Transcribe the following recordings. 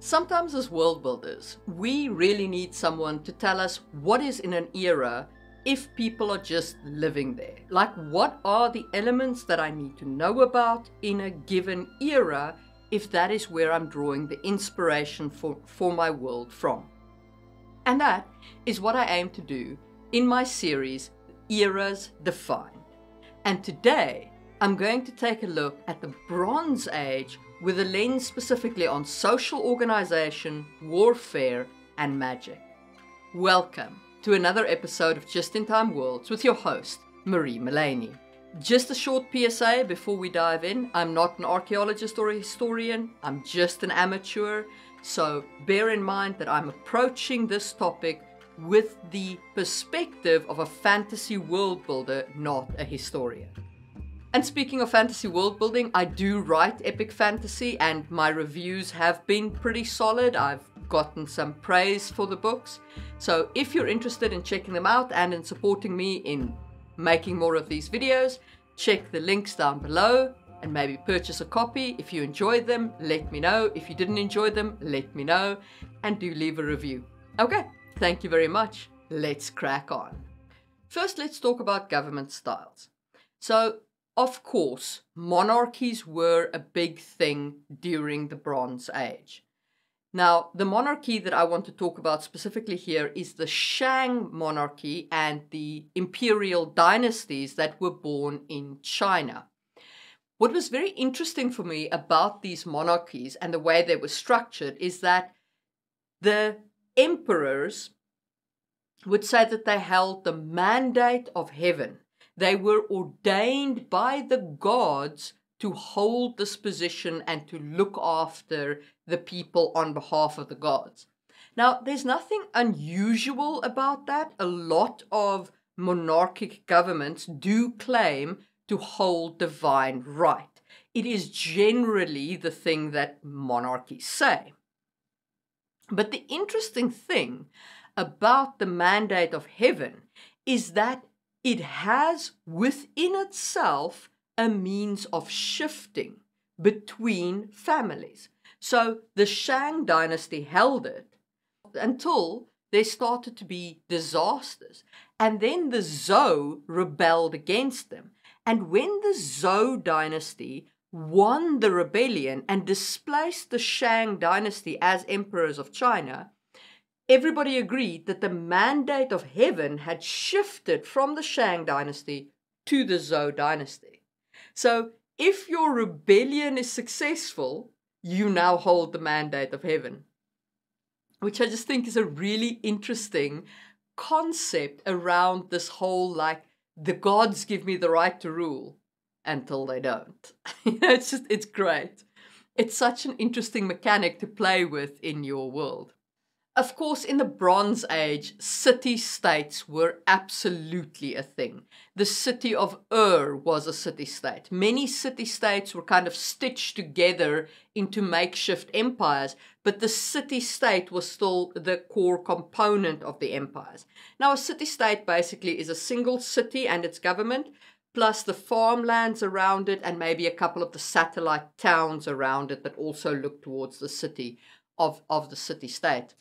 Sometimes as world builders, we really need someone to tell us what is in an era if people are just living there. Like what are the elements that I need to know about in a given era if that is where I'm drawing the inspiration for, for my world from. And that is what I aim to do in my series Eras Defined. And today I'm going to take a look at the Bronze Age with a lens specifically on social organization, warfare, and magic. Welcome to another episode of Just in Time Worlds with your host, Marie Mullaney. Just a short PSA before we dive in I'm not an archaeologist or a historian, I'm just an amateur, so bear in mind that I'm approaching this topic with the perspective of a fantasy world builder, not a historian. And speaking of fantasy world building, I do write epic fantasy and my reviews have been pretty solid. I've gotten some praise for the books. So if you're interested in checking them out and in supporting me in making more of these videos, check the links down below and maybe purchase a copy. If you enjoyed them, let me know. If you didn't enjoy them, let me know and do leave a review. Okay, thank you very much. Let's crack on. First, let's talk about government styles. So of course, monarchies were a big thing during the Bronze Age. Now, the monarchy that I want to talk about specifically here is the Shang monarchy and the imperial dynasties that were born in China. What was very interesting for me about these monarchies and the way they were structured is that the emperors would say that they held the mandate of heaven they were ordained by the gods to hold this position and to look after the people on behalf of the gods. Now, there's nothing unusual about that. A lot of monarchic governments do claim to hold divine right. It is generally the thing that monarchies say. But the interesting thing about the mandate of heaven is that it has within itself a means of shifting between families. So the Shang dynasty held it until there started to be disasters. And then the Zhou rebelled against them. And when the Zhou dynasty won the rebellion and displaced the Shang dynasty as emperors of China, everybody agreed that the mandate of heaven had shifted from the Shang dynasty to the Zhou dynasty. So if your rebellion is successful, you now hold the mandate of heaven, which I just think is a really interesting concept around this whole like the gods give me the right to rule until they don't. it's just it's great. It's such an interesting mechanic to play with in your world. Of course, in the Bronze Age, city-states were absolutely a thing. The city of Ur was a city-state. Many city-states were kind of stitched together into makeshift empires, but the city-state was still the core component of the empires. Now, a city-state basically is a single city and its government, plus the farmlands around it and maybe a couple of the satellite towns around it that also look towards the city of, of the city-state.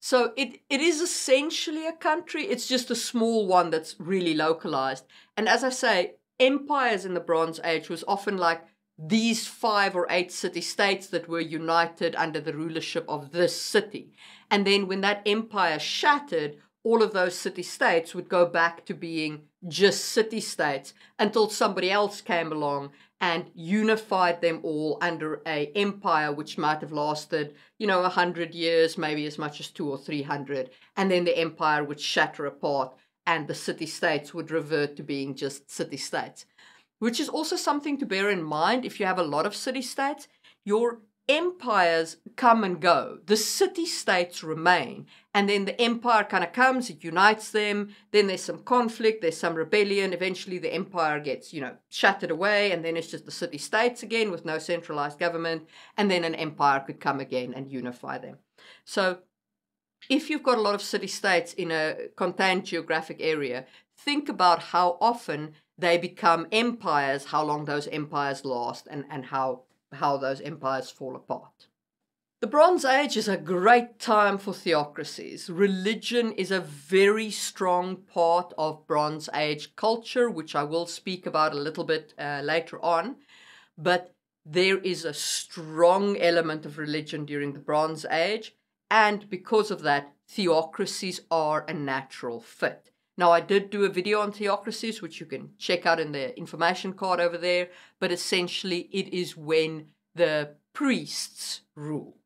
So it, it is essentially a country, it's just a small one that's really localized. And as I say, empires in the Bronze Age was often like these five or eight city states that were united under the rulership of this city. And then when that empire shattered, all of those city states would go back to being just city states until somebody else came along and unified them all under a empire which might have lasted you know a hundred years maybe as much as two or three hundred and then the empire would shatter apart and the city states would revert to being just city states which is also something to bear in mind if you have a lot of city states your empires come and go. The city states remain. And then the empire kind of comes, it unites them. Then there's some conflict, there's some rebellion. Eventually, the empire gets, you know, shattered away. And then it's just the city states again with no centralized government. And then an empire could come again and unify them. So, if you've got a lot of city states in a contained geographic area, think about how often they become empires, how long those empires last, and, and how how those empires fall apart. The Bronze Age is a great time for theocracies. Religion is a very strong part of Bronze Age culture, which I will speak about a little bit uh, later on. But there is a strong element of religion during the Bronze Age, and because of that, theocracies are a natural fit. Now, I did do a video on theocracies, which you can check out in the information card over there, but essentially it is when the priests rule.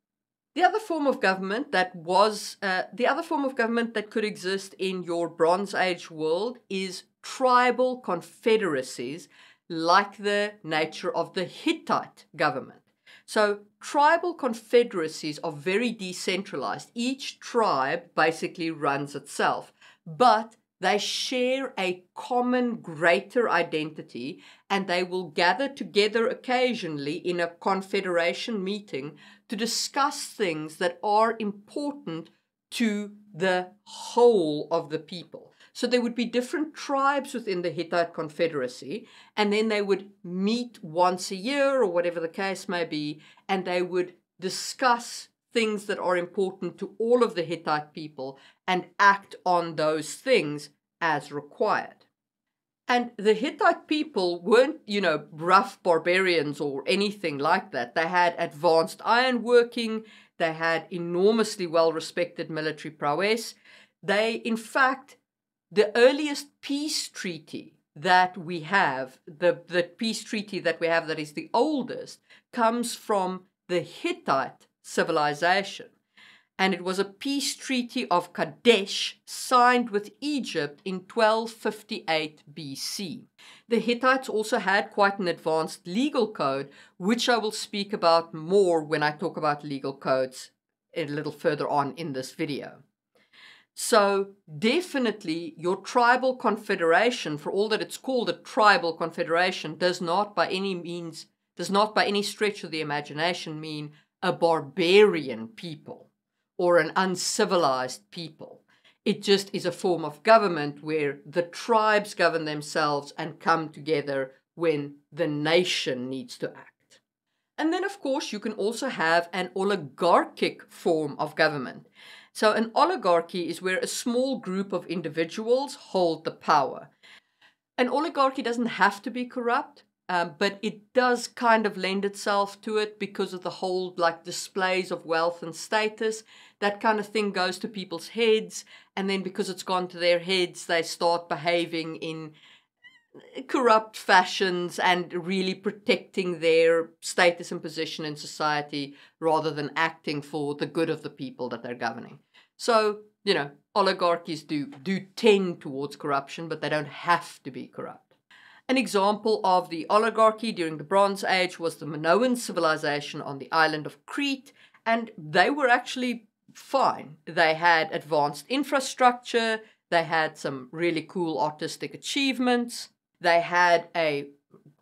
The other form of government that was, uh, the other form of government that could exist in your Bronze Age world is tribal confederacies like the nature of the Hittite government. So, tribal confederacies are very decentralized. Each tribe basically runs itself, but they share a common greater identity and they will gather together occasionally in a confederation meeting to discuss things that are important to the whole of the people. So there would be different tribes within the Hittite Confederacy, and then they would meet once a year or whatever the case may be, and they would discuss things that are important to all of the Hittite people and act on those things as required. And the Hittite people weren't, you know, rough barbarians or anything like that. They had advanced ironworking, they had enormously well respected military prowess. They, in fact, the earliest peace treaty that we have, the, the peace treaty that we have that is the oldest, comes from the Hittite civilization. And it was a peace treaty of Kadesh signed with Egypt in 1258 BC. The Hittites also had quite an advanced legal code, which I will speak about more when I talk about legal codes a little further on in this video. So, definitely, your tribal confederation, for all that it's called a tribal confederation, does not by any means, does not by any stretch of the imagination mean a barbarian people or an uncivilized people. It just is a form of government where the tribes govern themselves and come together when the nation needs to act. And then, of course, you can also have an oligarchic form of government. So, an oligarchy is where a small group of individuals hold the power. An oligarchy doesn't have to be corrupt, um, but it does kind of lend itself to it because of the whole like displays of wealth and status. That kind of thing goes to people's heads, and then because it's gone to their heads, they start behaving in corrupt fashions and really protecting their status and position in society rather than acting for the good of the people that they're governing. So, you know, oligarchies do do tend towards corruption, but they don't have to be corrupt. An example of the oligarchy during the Bronze Age was the Minoan civilization on the island of Crete, and they were actually fine. They had advanced infrastructure, they had some really cool artistic achievements, they had a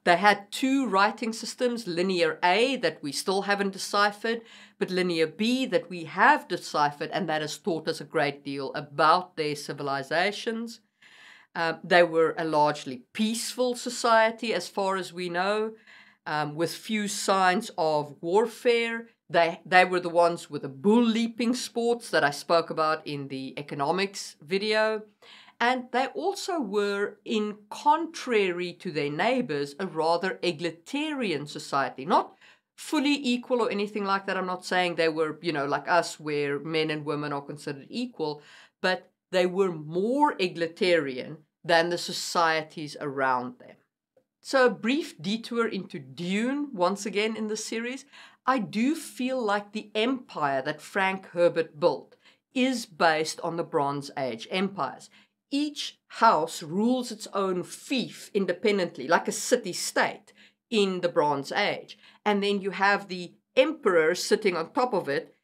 they had two writing systems, Linear A that we still haven't deciphered, but Linear B that we have deciphered, and that has taught us a great deal about their civilizations. Um, they were a largely peaceful society, as far as we know, um, with few signs of warfare. They, they were the ones with the bull leaping sports that I spoke about in the economics video. And they also were, in contrary to their neighbors, a rather egalitarian society. Not fully equal or anything like that. I'm not saying they were, you know, like us, where men and women are considered equal, but they were more egalitarian than the societies around them. So, a brief detour into Dune once again in the series. I do feel like the empire that Frank Herbert built is based on the Bronze Age empires. Each house rules its own fief independently, like a city state in the Bronze Age. And then you have the emperor sitting on top of it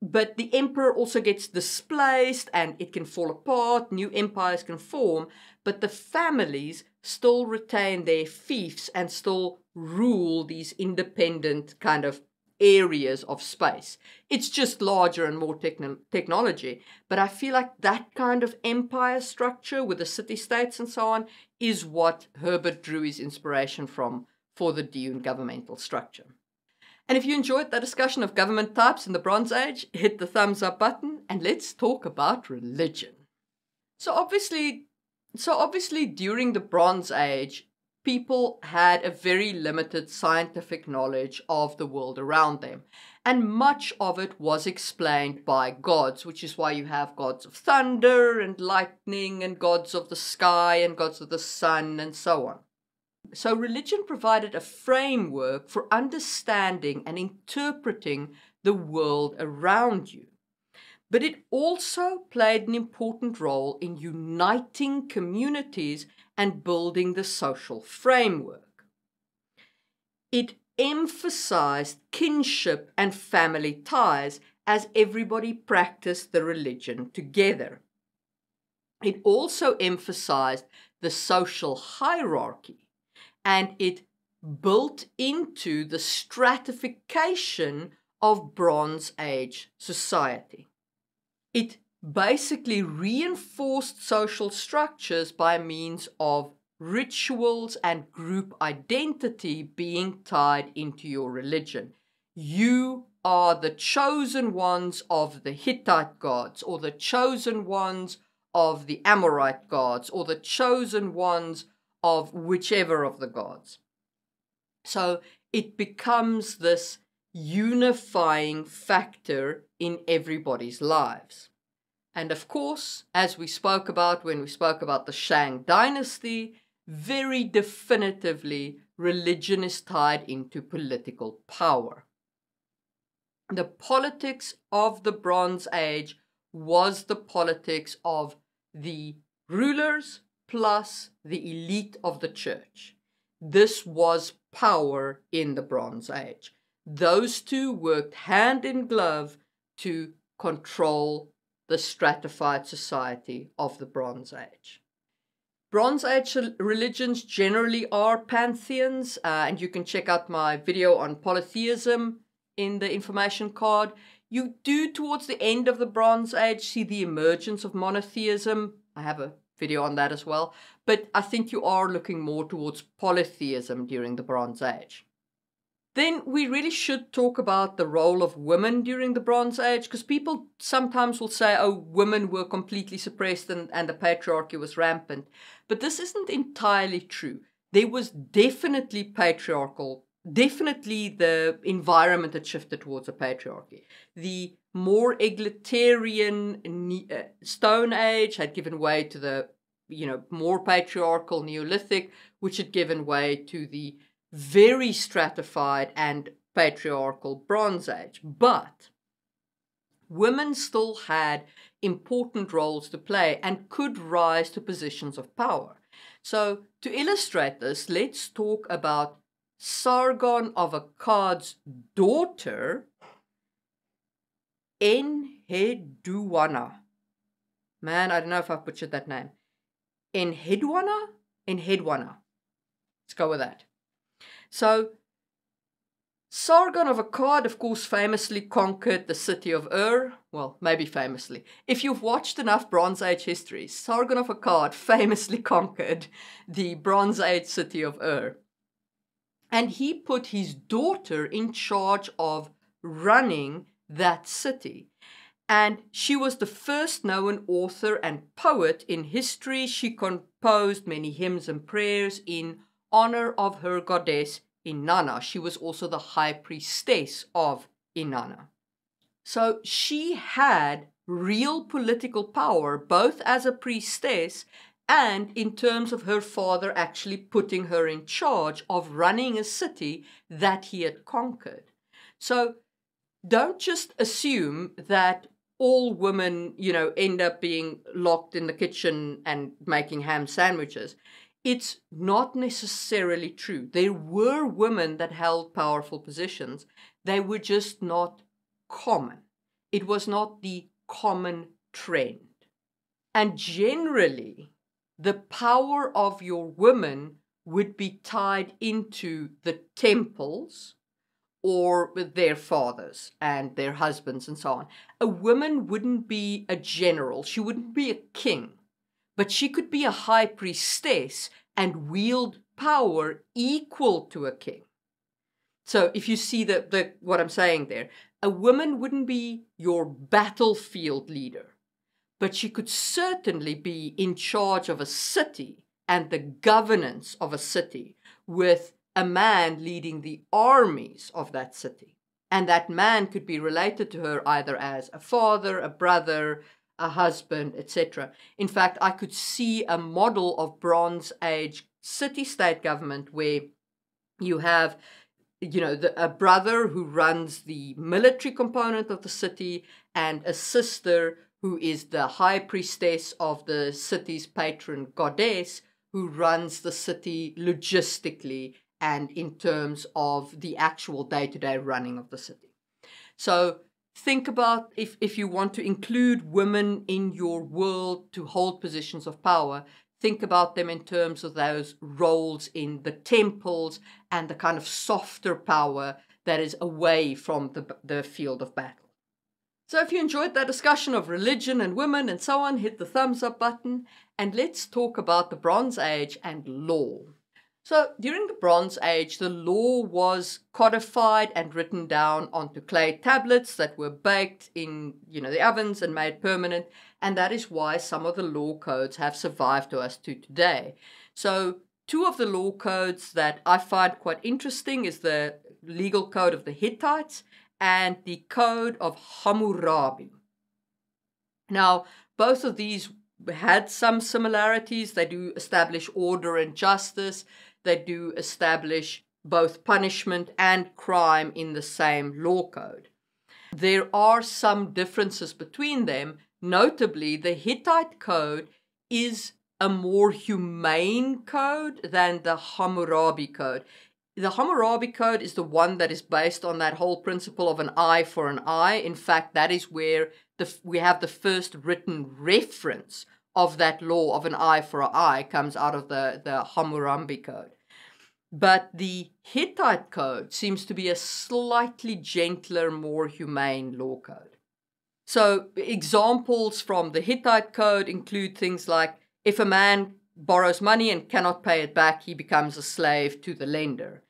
but the emperor also gets displaced and it can fall apart, new empires can form, but the families still retain their fiefs and still rule these independent kind of areas of space. It's just larger and more techn- technology. But I feel like that kind of empire structure with the city states and so on is what Herbert drew his inspiration from for the Dune governmental structure. And if you enjoyed the discussion of government types in the Bronze Age, hit the thumbs up button and let's talk about religion. So obviously, so obviously during the Bronze Age, people had a very limited scientific knowledge of the world around them, and much of it was explained by gods, which is why you have gods of thunder and lightning and gods of the sky and gods of the sun and so on. So, religion provided a framework for understanding and interpreting the world around you. But it also played an important role in uniting communities and building the social framework. It emphasized kinship and family ties as everybody practiced the religion together. It also emphasized the social hierarchy and it built into the stratification of Bronze Age society. It basically reinforced social structures by means of rituals and group identity being tied into your religion. You are the chosen ones of the Hittite gods, or the chosen ones of the Amorite gods, or the chosen ones of whichever of the gods. So it becomes this unifying factor in everybody's lives. And of course, as we spoke about when we spoke about the Shang dynasty, very definitively religion is tied into political power. The politics of the Bronze Age was the politics of the rulers plus the elite of the church. This was power in the Bronze Age. Those two worked hand in glove to control the stratified society of the Bronze Age. Bronze Age religions generally are pantheons, uh, and you can check out my video on polytheism in the information card. You do, towards the end of the Bronze Age, see the emergence of monotheism. I have a video on that as well. But I think you are looking more towards polytheism during the Bronze Age. Then we really should talk about the role of women during the Bronze Age, because people sometimes will say, oh, women were completely suppressed and, and the patriarchy was rampant. But this isn't entirely true. There was definitely patriarchal, definitely the environment had shifted towards a patriarchy. The more egalitarian uh, Stone Age had given way to the, you know, more patriarchal Neolithic, which had given way to the very stratified and patriarchal Bronze Age. But women still had important roles to play and could rise to positions of power. So, to illustrate this, let's talk about Sargon of Akkad's daughter, Enheduanna. Man, I don't know if I've butchered that name. Enheduanna? Enheduanna. Let's go with that. So, Sargon of Akkad, of course, famously conquered the city of Ur. Well, maybe famously. If you've watched enough Bronze Age history, Sargon of Akkad famously conquered the Bronze Age city of Ur. And he put his daughter in charge of running that city. And she was the first known author and poet in history. She composed many hymns and prayers in honor of her goddess Inanna. She was also the high priestess of Inanna. So she had real political power, both as a priestess and in terms of her father actually putting her in charge of running a city that he had conquered. So don't just assume that all women, you know, end up being locked in the kitchen and making ham sandwiches. It's not necessarily true. There were women that held powerful positions, they were just not common. It was not the common trend. And generally, the power of your women would be tied into the temples or their fathers and their husbands and so on. A woman wouldn't be a general, she wouldn't be a king, but she could be a high priestess and wield power equal to a king. So if you see the, the what I'm saying there, a woman wouldn't be your battlefield leader, but she could certainly be in charge of a city and the governance of a city with a man leading the armies of that city. And that man could be related to her either as a father, a brother, a husband, etc. In fact, I could see a model of Bronze Age city state government where you have you know the, a brother who runs the military component of the city and a sister who is the high priestess of the city's patron goddess who runs the city logistically and in terms of the actual day to day running of the city. So think about if, if you want to include women in your world to hold positions of power, think about them in terms of those roles in the temples and the kind of softer power that is away from the, the field of battle. So, if you enjoyed that discussion of religion and women and so on, hit the thumbs up button and let's talk about the Bronze Age and law. So during the Bronze Age, the law was codified and written down onto clay tablets that were baked in, you know, the ovens and made permanent, and that is why some of the law codes have survived to us to today. So two of the law codes that I find quite interesting is the legal code of the Hittites and the code of Hammurabi. Now, both of these had some similarities. They do establish order and justice they do establish both punishment and crime in the same law code. There are some differences between them. Notably, the Hittite Code is a more humane code than the Hammurabi Code. The Hammurabi Code is the one that is based on that whole principle of an eye for an eye. In fact, that is where the, we have the first written reference of that law of an eye for an eye comes out of the, the Hammurabi Code. But the Hittite code seems to be a slightly gentler, more humane law code. So, examples from the Hittite code include things like if a man borrows money and cannot pay it back, he becomes a slave to the lender.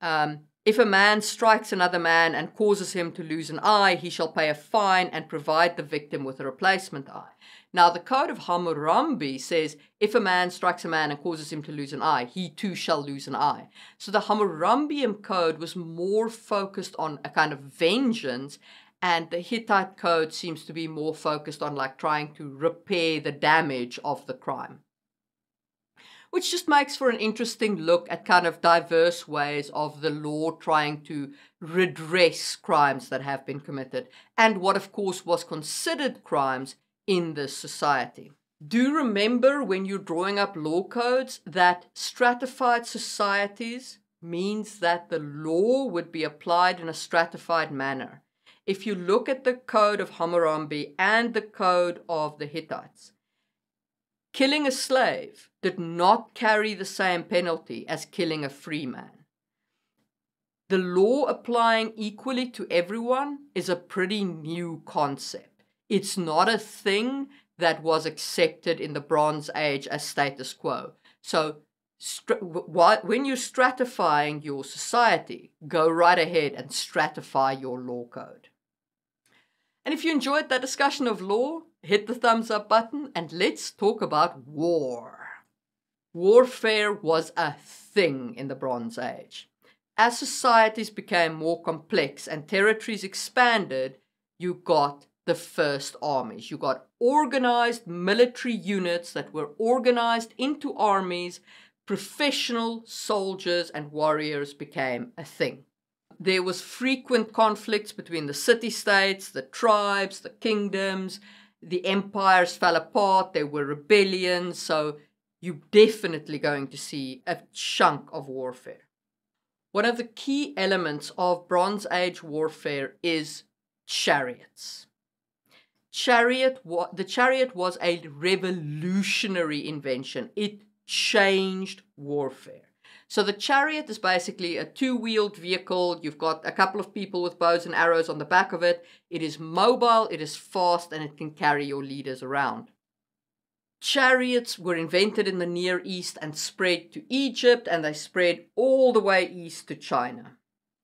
Um, if a man strikes another man and causes him to lose an eye, he shall pay a fine and provide the victim with a replacement eye. Now, the code of Hammurabi says if a man strikes a man and causes him to lose an eye, he too shall lose an eye. So the Hammurabian code was more focused on a kind of vengeance, and the Hittite code seems to be more focused on like trying to repair the damage of the crime. Which just makes for an interesting look at kind of diverse ways of the law trying to redress crimes that have been committed, and what, of course, was considered crimes in this society. Do remember when you're drawing up law codes that stratified societies means that the law would be applied in a stratified manner. If you look at the code of Hammurabi and the code of the Hittites, killing a slave did not carry the same penalty as killing a free man. The law applying equally to everyone is a pretty new concept. It's not a thing that was accepted in the Bronze Age as status quo. So wh- when you're stratifying your society, go right ahead and stratify your law code. And if you enjoyed that discussion of law, hit the thumbs up button and let's talk about war. Warfare was a thing in the Bronze Age. As societies became more complex and territories expanded, you got the first armies. You got organized military units that were organized into armies. Professional soldiers and warriors became a thing. There was frequent conflicts between the city-states, the tribes, the kingdoms. The empires fell apart. There were rebellions. So you're definitely going to see a chunk of warfare. One of the key elements of Bronze Age warfare is chariots chariot wa- the chariot was a revolutionary invention. It changed warfare. So the chariot is basically a two-wheeled vehicle. You've got a couple of people with bows and arrows on the back of it. It is mobile, it is fast, and it can carry your leaders around. Chariots were invented in the Near East and spread to Egypt, and they spread all the way east to China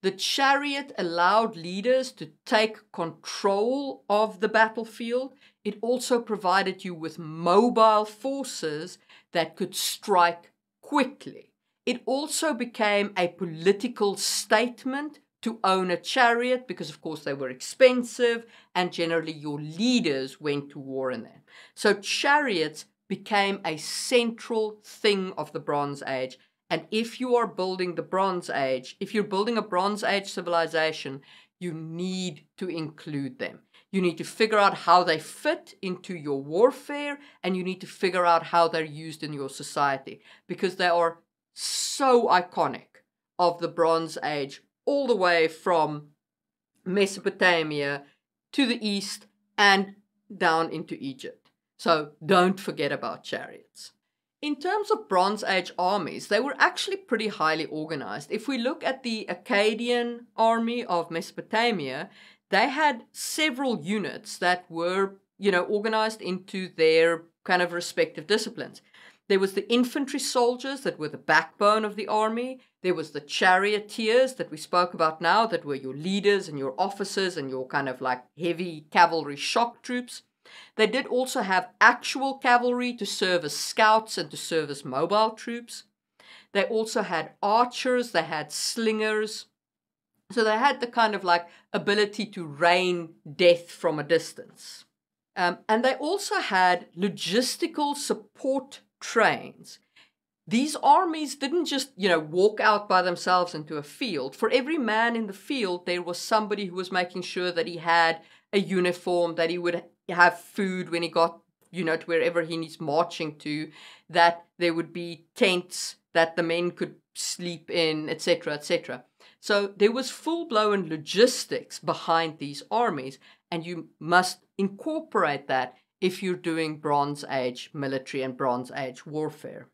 the chariot allowed leaders to take control of the battlefield. It also provided you with mobile forces that could strike quickly. It also became a political statement to own a chariot because, of course, they were expensive and generally your leaders went to war in them. So, chariots became a central thing of the Bronze Age and if you are building the Bronze Age, if you're building a Bronze Age civilization, you need to include them. You need to figure out how they fit into your warfare and you need to figure out how they're used in your society because they are so iconic of the Bronze Age, all the way from Mesopotamia to the east and down into Egypt. So don't forget about chariots. In terms of Bronze Age armies, they were actually pretty highly organized. If we look at the Akkadian army of Mesopotamia, they had several units that were, you know, organized into their kind of respective disciplines. There was the infantry soldiers that were the backbone of the army. There was the charioteers that we spoke about now, that were your leaders and your officers and your kind of like heavy cavalry shock troops. They did also have actual cavalry to serve as scouts and to serve as mobile troops. They also had archers, they had slingers. So they had the kind of like ability to rain death from a distance. Um, and they also had logistical support trains. These armies didn't just, you know, walk out by themselves into a field. For every man in the field, there was somebody who was making sure that he had a uniform, that he would have food when he got, you know, to wherever he needs marching to, that there would be tents that the men could sleep in, etc., etc. So there was full blown logistics behind these armies, and you must incorporate that if you're doing Bronze Age military and Bronze Age warfare.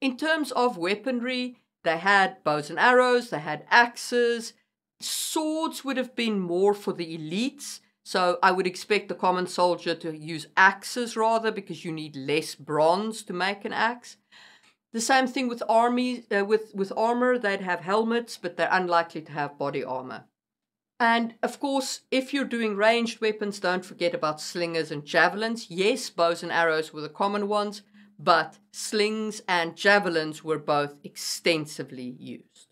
In terms of weaponry, they had bows and arrows, they had axes. Swords would have been more for the elites so I would expect the common soldier to use axes rather because you need less bronze to make an axe. The same thing with armies, uh, with, with armor, they'd have helmets, but they're unlikely to have body armor. And of course, if you're doing ranged weapons, don't forget about slingers and javelins. Yes, bows and arrows were the common ones, but slings and javelins were both extensively used.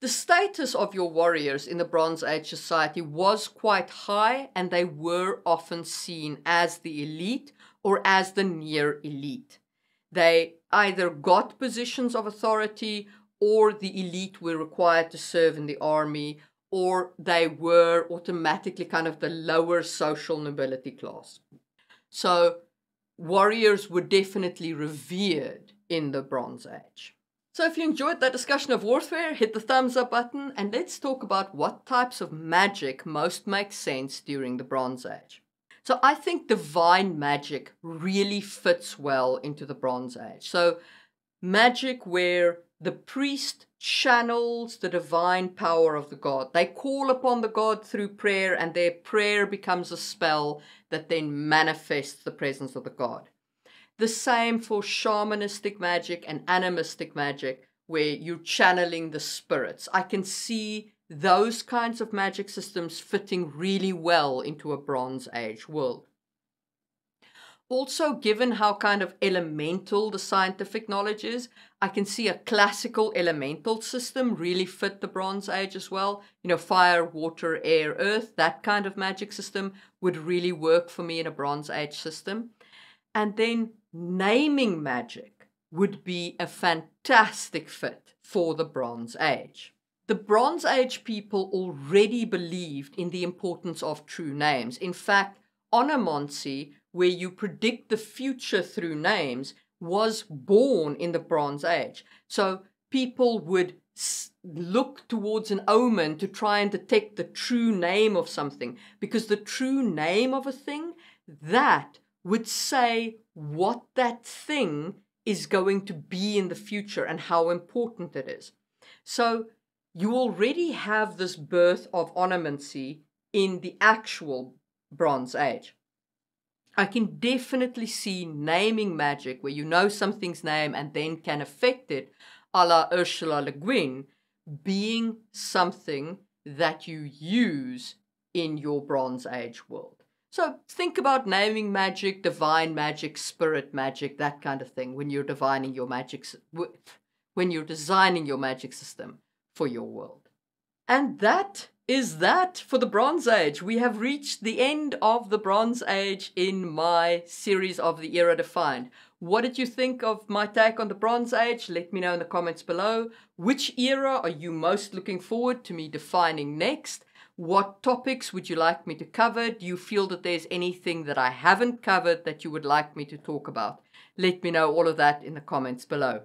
The status of your warriors in the Bronze Age society was quite high, and they were often seen as the elite or as the near elite. They either got positions of authority, or the elite were required to serve in the army, or they were automatically kind of the lower social nobility class. So, warriors were definitely revered in the Bronze Age. So if you enjoyed that discussion of warfare, hit the thumbs up button and let's talk about what types of magic most make sense during the Bronze Age. So I think divine magic really fits well into the Bronze Age. So magic where the priest channels the divine power of the god. They call upon the god through prayer and their prayer becomes a spell that then manifests the presence of the god. The same for shamanistic magic and animistic magic, where you're channeling the spirits. I can see those kinds of magic systems fitting really well into a Bronze Age world. Also, given how kind of elemental the scientific knowledge is, I can see a classical elemental system really fit the Bronze Age as well. You know, fire, water, air, earth, that kind of magic system would really work for me in a Bronze Age system. And then naming magic would be a fantastic fit for the Bronze Age. The Bronze Age people already believed in the importance of true names. In fact, onomancy, where you predict the future through names, was born in the Bronze Age. So people would look towards an omen to try and detect the true name of something because the true name of a thing that would say what that thing is going to be in the future and how important it is. So you already have this birth of onomancy in the actual Bronze Age. I can definitely see naming magic where you know something's name and then can affect it, a la Ursula Le Guin, being something that you use in your Bronze Age world. So think about naming magic, divine magic, spirit magic, that kind of thing when you're divining your magic, when you're designing your magic system for your world. And that is that for the Bronze Age. We have reached the end of the Bronze Age in my series of the era defined. What did you think of my take on the Bronze Age? Let me know in the comments below. Which era are you most looking forward to me defining next? What topics would you like me to cover? Do you feel that there's anything that I haven't covered that you would like me to talk about? Let me know all of that in the comments below.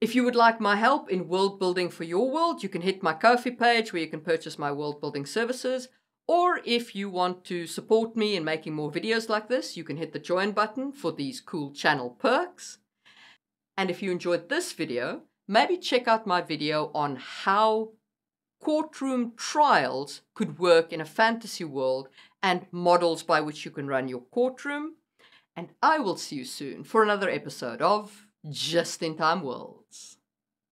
If you would like my help in world building for your world, you can hit my Ko-fi page where you can purchase my world building services. Or if you want to support me in making more videos like this, you can hit the join button for these cool channel perks. And if you enjoyed this video, maybe check out my video on how courtroom trials could work in a fantasy world and models by which you can run your courtroom. And I will see you soon for another episode of Just in Time World.